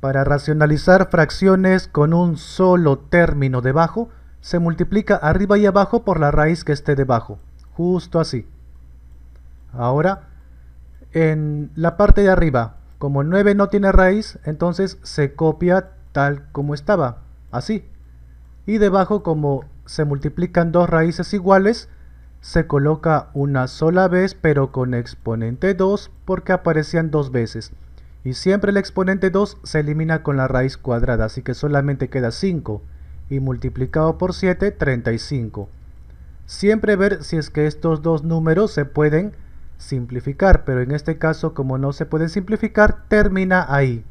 Para racionalizar fracciones con un solo término debajo, se multiplica arriba y abajo por la raíz que esté debajo, justo así. Ahora, en la parte de arriba, como 9 no tiene raíz, entonces se copia tal como estaba, así. Y debajo, como se multiplican dos raíces iguales, se coloca una sola vez pero con exponente 2 porque aparecían dos veces. Y siempre el exponente 2 se elimina con la raíz cuadrada, así que solamente queda 5 y multiplicado por 7, 35. Siempre ver si es que estos dos números se pueden simplificar, pero en este caso como no se pueden simplificar, termina ahí.